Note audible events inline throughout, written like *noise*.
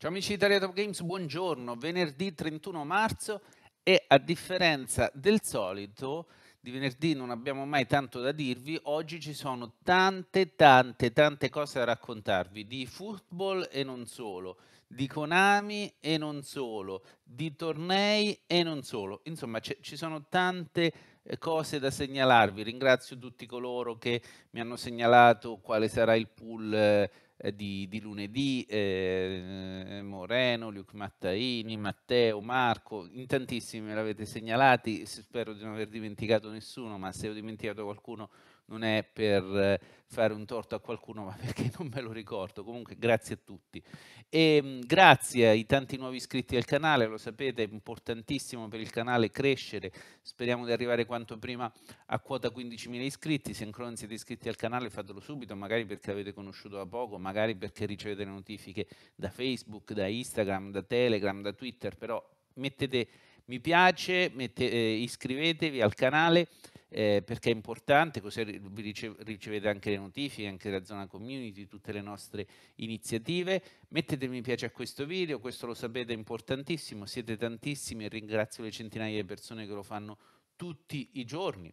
Ciao amici di Italia Top Games, buongiorno. Venerdì 31 marzo e a differenza del solito, di venerdì non abbiamo mai tanto da dirvi, oggi ci sono tante tante tante cose da raccontarvi di football e non solo, di Konami e non solo, di tornei e non solo. Insomma, ci sono tante eh, cose da segnalarvi. Ringrazio tutti coloro che mi hanno segnalato quale sarà il pool eh, eh, di, di, lunedì, eh, Moreno, Luc Mattaini, Matteo, Marco, in tantissimi me l'avete segnalati, spero di non aver dimenticato nessuno, ma se ho dimenticato qualcuno non è per eh, fare un torto a qualcuno, *laughs* ma perché non me lo ricordo. Comunque grazie a tutti. E ehm, grazie ai tanti nuovi iscritti al canale, lo sapete, è importantissimo per il canale crescere. Speriamo di arrivare quanto prima a quota 15.000 iscritti. Se ancora non siete iscritti al canale fatelo subito, magari perché l'avete conosciuto da poco, magari perché ricevete le notifiche da Facebook, da Instagram, da Telegram, da Twitter, però mettete mi piace, mette, eh, iscrivetevi al canale eh, perché è importante, così vi rice ricevete anche le notifiche, anche la zona community, tutte le nostre iniziative. Mettete mi piace a questo video, questo lo sapete è importantissimo, siete tantissimi e ringrazio le centinaia di persone che lo fanno tutti i giorni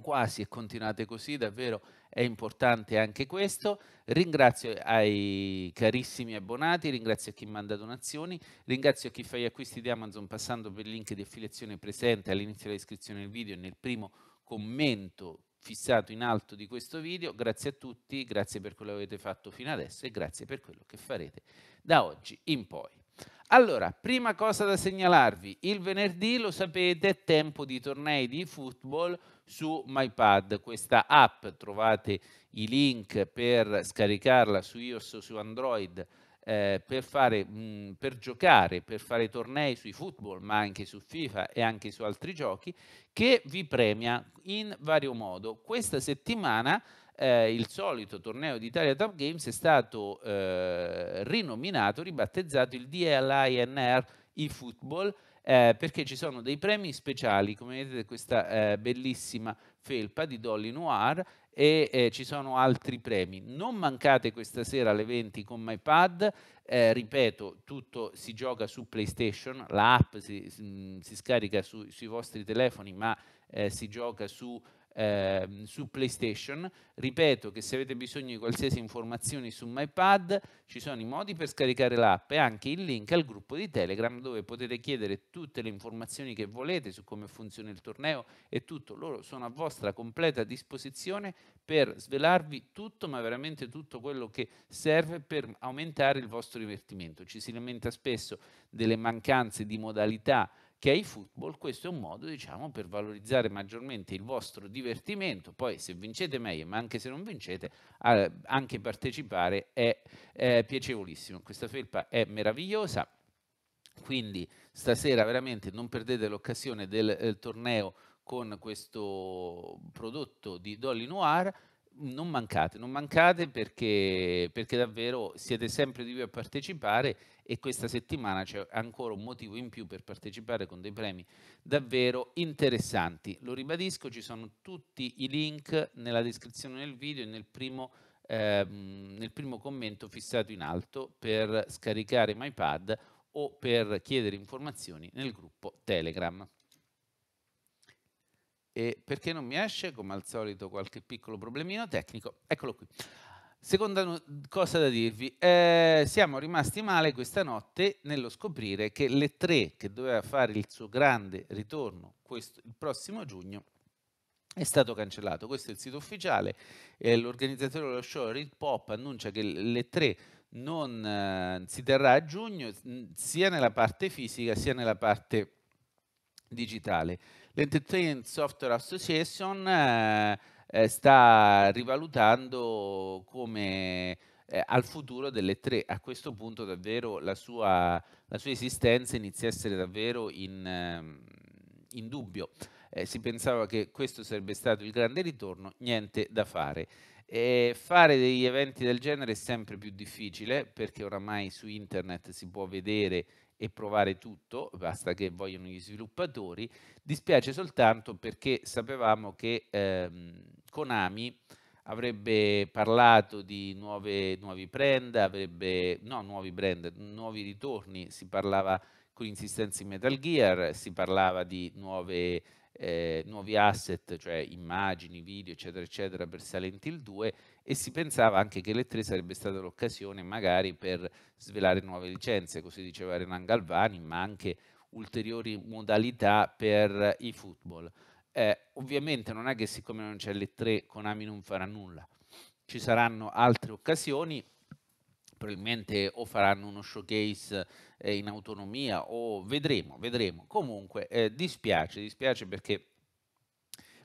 quasi e continuate così, davvero è importante anche questo. Ringrazio ai carissimi abbonati, ringrazio chi manda donazioni, ringrazio chi fa gli acquisti di Amazon passando per il link di affiliazione presente all'inizio della descrizione del video e nel primo commento fissato in alto di questo video. Grazie a tutti, grazie per quello che avete fatto fino adesso e grazie per quello che farete da oggi in poi. Allora, prima cosa da segnalarvi, il venerdì lo sapete, è tempo di tornei di football su MyPad, questa app, trovate i link per scaricarla su iOS o su Android eh, per, fare, mh, mm, per, giocare, per fare tornei sui football, ma anche su FIFA e anche su altri giochi, che vi premia in vario modo. Questa settimana eh, il solito torneo di Italia Top Games è stato eh, rinominato, ribattezzato il DLINR eFootball eh, perché ci sono dei premi speciali, come vedete questa eh, bellissima felpa di Dolly Noir e eh, ci sono altri premi. Non mancate questa sera alle 20 con MyPad, eh, ripeto, tutto si gioca su PlayStation, l'app si, si, si, scarica su, sui vostri telefoni, ma eh, si gioca su eh, su PlayStation. Ripeto che se avete bisogno di qualsiasi informazione su MyPad ci sono i modi per scaricare l'app e anche il link al gruppo di Telegram dove potete chiedere tutte le informazioni che volete su come funziona il torneo e tutto. Loro sono a vostra completa disposizione per svelarvi tutto, ma veramente tutto quello che serve per aumentare il vostro divertimento. Ci si lamenta spesso delle mancanze di modalità che è football questo è un modo diciamo, per valorizzare maggiormente il vostro divertimento, poi se vincete meglio, ma anche se non vincete, anche partecipare è, è piacevolissimo. Questa felpa è meravigliosa, quindi stasera veramente non perdete l'occasione del, del torneo con questo prodotto di Dolly Noir, non mancate, non mancate perché, perché, davvero siete sempre di più a partecipare e questa settimana c'è ancora un motivo in più per partecipare con dei premi davvero interessanti. Lo ribadisco, ci sono tutti i link nella descrizione del video e nel primo, ehm, nel primo commento fissato in alto per scaricare MyPad o per chiedere informazioni nel gruppo Telegram. E perché non mi esce, come al solito, qualche piccolo problemino tecnico? Eccolo qui. Seconda cosa da dirvi, eh, siamo rimasti male questa notte nello scoprire che le tre che doveva fare il suo grande ritorno questo, il prossimo giugno è stato cancellato. Questo è il sito ufficiale, eh, l'organizzatore dello show Real Pop annuncia che le tre non eh, si terrà a giugno sia nella parte fisica sia nella parte digitale. L'Entertainment Software Association eh, eh, sta rivalutando come eh, al futuro delle tre. A questo punto davvero la sua, la sua esistenza inizia a essere davvero in, ehm, in dubbio. Eh, si pensava che questo sarebbe stato il grande ritorno, niente da fare. E fare degli eventi del genere è sempre più difficile perché oramai su internet si può vedere e provare tutto, basta che vogliono gli sviluppatori. Dispiace soltanto perché sapevamo che ehm, Konami avrebbe parlato di nuove, nuovi brand, avrebbe, no, nuovi brand, nuovi ritorni, si parlava con insistenza in Metal Gear, si parlava di nuove, eh, nuovi asset, cioè immagini, video, eccetera, eccetera, per Silent Hill 2 e si pensava anche che le 3 sarebbe stata l'occasione magari per svelare nuove licenze, così diceva Renan Galvani, ma anche ulteriori modalità per i football. Eh, ovviamente non è che siccome non c'è le tre, Konami non farà nulla. Ci saranno altre occasioni, probabilmente o faranno uno showcase eh, in autonomia o vedremo, vedremo. Comunque eh, dispiace, dispiace perché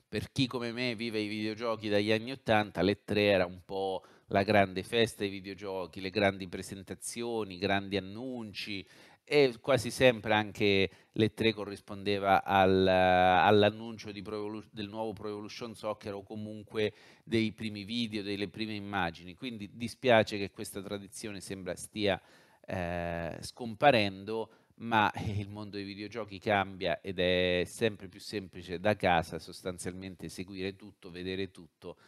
per chi come me vive i videogiochi dagli anni 80, le tre era un po' la grande festa dei videogiochi, le grandi presentazioni, i grandi annunci, e quasi sempre anche l'E3 corrispondeva al, all'annuncio Evolu- del nuovo Pro Evolution Soccer o comunque dei primi video, delle prime immagini. Quindi dispiace che questa tradizione sembra stia eh, scomparendo, ma *laughs* il mondo dei videogiochi cambia ed è sempre più semplice da casa sostanzialmente seguire tutto, vedere tutto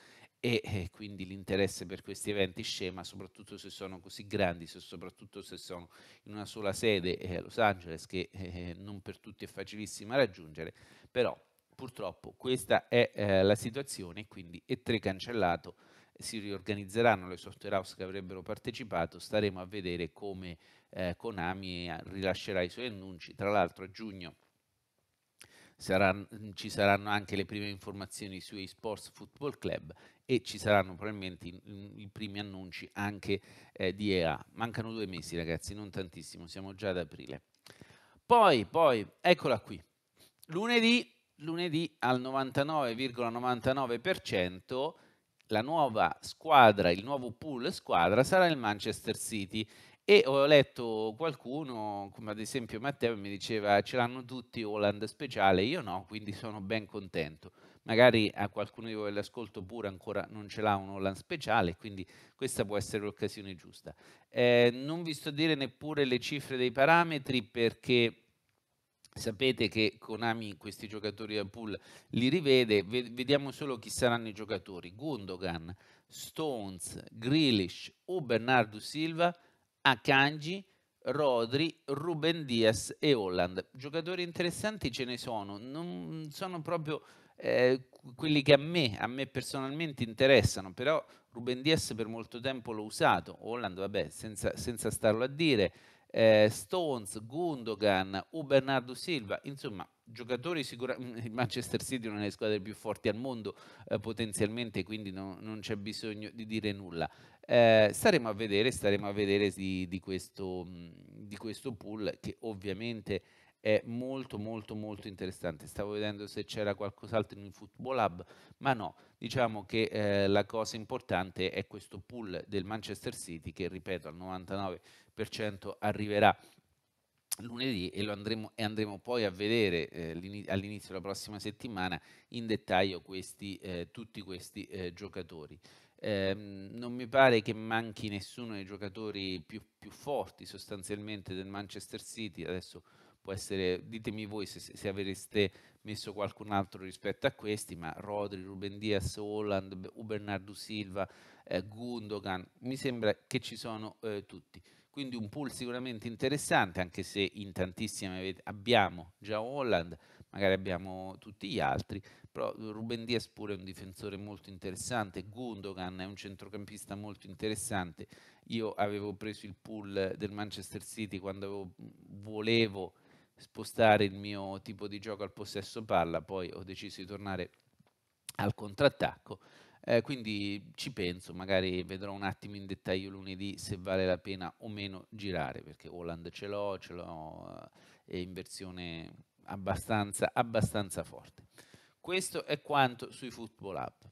e eh, quindi l'interesse per questi eventi scema, soprattutto se sono così grandi, se soprattutto se sono in una sola sede eh, a eh, Los Angeles, che eh, non per tutti è facilissima raggiungere, però purtroppo questa è eh, la situazione, quindi E3 cancellato, si riorganizzeranno le software house che avrebbero partecipato, staremo a vedere come Konami rilascerà i suoi annunci, tra l'altro a giugno Saranno, ci saranno anche le prime informazioni su eSports Football Club e ci saranno probabilmente i, primi annunci anche eh, di EA. Mancano due mesi ragazzi, non tantissimo, siamo già ad aprile. Poi, poi, eccola qui, lunedì, lunedì al 99,99% ,99 la nuova squadra, il nuovo pool squadra sarà il Manchester City e ho letto qualcuno, come ad esempio Matteo, mi diceva ce l'hanno tutti Holland speciale, io no, quindi sono ben contento. Magari a qualcuno di voi l'ascolto pure ancora non ce l'ha un Holland speciale, quindi questa può essere l'occasione giusta. Eh, non vi sto a dire neppure le cifre dei parametri perché Sapete che Konami questi giocatori da pool li rivede, vediamo solo chi saranno i giocatori. Gundogan, Stones, Grealish o Bernardo Silva a Kanji, Rodri, Ruben Diaz e Holland. Giocatori interessanti ce ne sono, non sono proprio eh, quelli che a me, a me personalmente interessano, però Ruben Diaz per molto tempo l'ho usato, Holland vabbè senza, senza starlo a dire, eh, Stones, Gundogan, U Bernardo Silva, insomma giocatori sicuramente *laughs* il Manchester City è una delle squadre più forti al mondo eh, potenzialmente quindi no, non c'è bisogno di dire nulla eh, staremo a vedere staremo a vedere di, di, questo, mm, di, questo, pool che ovviamente è molto molto molto interessante stavo vedendo se c'era qualcos'altro in Football Hub ma no diciamo che eh, la cosa importante è questo pool del Manchester City che ripeto al 99% arriverà lunedì e, andremo, e andremo, poi a vedere eh, all'inizio della prossima settimana in dettaglio questi, eh, tutti questi eh, giocatori. Ehm, non mi pare che manchi nessuno dei giocatori più, più, forti sostanzialmente del Manchester City, adesso può essere, ditemi voi se, se avreste messo qualcun altro rispetto a questi, ma Rodri, Ruben Diaz, Holland, Bernardo Silva, eh, Gundogan, mi sembra che ci sono eh, tutti quindi un pool sicuramente interessante, anche se in tantissime abbiamo già Holland, magari abbiamo tutti gli altri, però Ruben Dias pure è un difensore molto interessante, Gundogan è un centrocampista molto interessante, io avevo preso il pool del Manchester City quando avevo, volevo spostare il mio tipo di gioco al possesso palla, poi ho deciso di tornare al contrattacco, eh, quindi ci penso, magari vedrò un attimo in dettaglio lunedì se vale la pena o meno girare, perché Holland ce l'ho, ce l'ho eh, è in versione abbastanza, abbastanza forte. Questo è quanto sui Football App.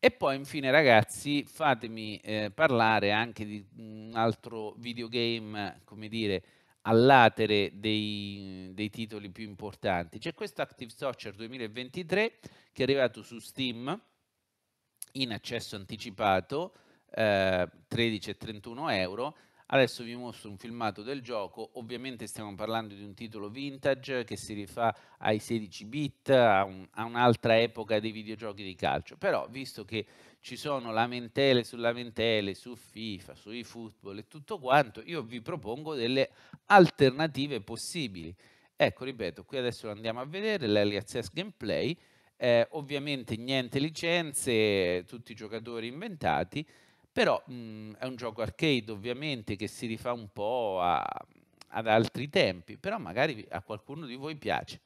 E poi infine ragazzi fatemi eh, parlare anche di un altro videogame, come dire, all'atere dei, dei titoli più importanti. C'è questo Active Soccer 2023 che è arrivato su Steam, in accesso anticipato, eh, 13,31 euro. Adesso vi mostro un filmato del gioco, ovviamente stiamo parlando di un titolo vintage che si rifà ai 16 bit, a, un, a un'altra epoca dei videogiochi di calcio, però visto che ci sono lamentele su lamentele su FIFA, sui football e tutto quanto, io vi propongo delle alternative possibili. Ecco, ripeto, qui adesso lo andiamo a vedere, l'Alias Gameplay, eh, ovviamente niente licenze, tutti i giocatori inventati, però mh, mm, è un gioco arcade ovviamente che si rifà un po' a, ad altri tempi, però magari a qualcuno di voi piace.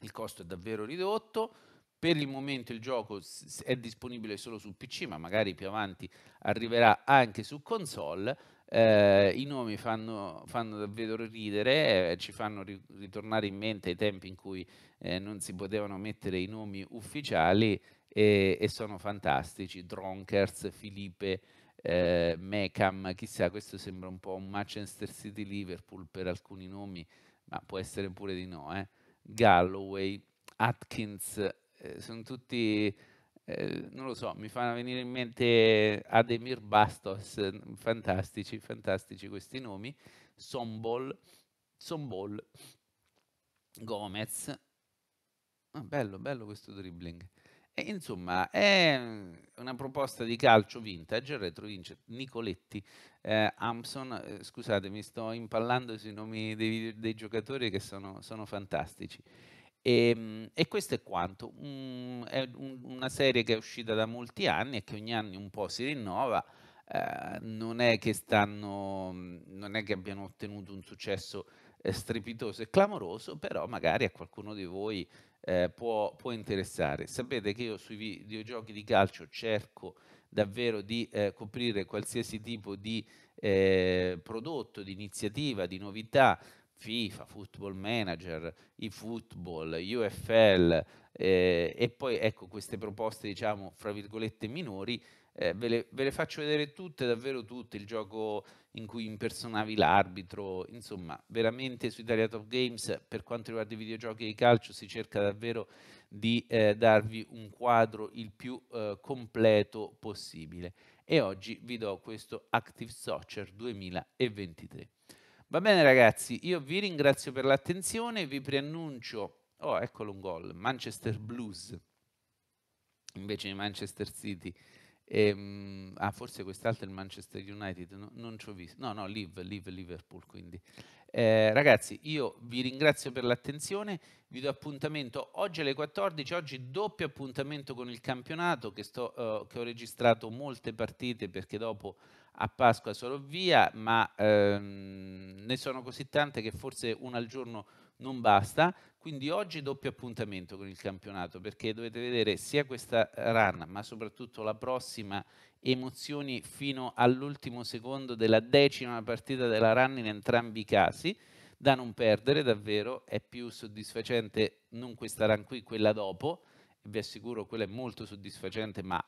Il costo è davvero ridotto, per il momento il gioco è disponibile solo su PC, ma magari più avanti arriverà anche su console eh, I nomi fanno, fanno davvero ridere, eh, ci fanno ri ritornare in mente i tempi in cui eh, non si potevano mettere i nomi ufficiali e, e sono fantastici. Dronkers, Filipe, eh, Meckham, chissà, questo sembra un po' un Manchester City-Liverpool per alcuni nomi, ma può essere pure di no. Eh. Galloway, Atkins, eh, sono tutti eh, non lo so, mi fanno venire in mente Ademir Bastos, fantastici, fantastici questi nomi, Sombol, Sombol, Gomez, ah, bello, bello questo dribbling. E, insomma, è una proposta di calcio vintage, retro vince Nicoletti, eh, Amson, eh, scusate, mi sto impallando sui nomi dei, dei giocatori che sono, sono fantastici. E, ehm, e, questo è quanto. Mm, è un, una serie che è uscita da molti anni e che ogni anno un po' si rinnova. Eh, non, è che stanno, mm, non è che abbiano ottenuto un successo eh, strepitoso e clamoroso, però magari a qualcuno di voi eh, può, può, interessare. Sapete che io sui videogiochi di calcio cerco davvero di eh, coprire qualsiasi tipo di eh, prodotto, di iniziativa, di novità, FIFA, Football Manager, eFootball, UFL eh, e poi ecco queste proposte diciamo fra virgolette minori eh, ve, le, ve, le, faccio vedere tutte, davvero tutte, il gioco in cui impersonavi l'arbitro, insomma veramente su Italia Top Games per quanto riguarda i videogiochi e il calcio si cerca davvero di eh, darvi un quadro il più eh, completo possibile e oggi vi do questo Active Soccer 2023. Va bene ragazzi, io vi ringrazio per l'attenzione, vi preannuncio, oh eccolo un gol, Manchester Blues invece di Manchester City. E, ehm, ah, forse quest'altro è il Manchester United, no, non ci ho visto. No, no, Live, Live, Liverpool, quindi. Eh, ragazzi, io vi ringrazio per l'attenzione, vi do appuntamento oggi alle 14, oggi doppio appuntamento con il campionato che, sto, eh, che ho registrato molte partite perché dopo a Pasqua sarò via, ma ehm, ne sono così tante che forse una al giorno non basta, quindi oggi doppio appuntamento con il campionato perché dovete vedere sia questa run ma soprattutto la prossima emozioni fino all'ultimo secondo della decima partita della run in entrambi i casi da non perdere davvero è più soddisfacente non questa run qui quella dopo vi assicuro quella è molto soddisfacente ma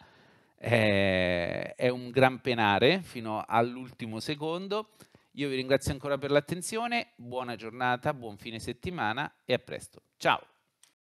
è, eh, è un gran penare fino all'ultimo secondo io vi ringrazio ancora per l'attenzione, buona giornata, buon fine settimana e a presto. Ciao!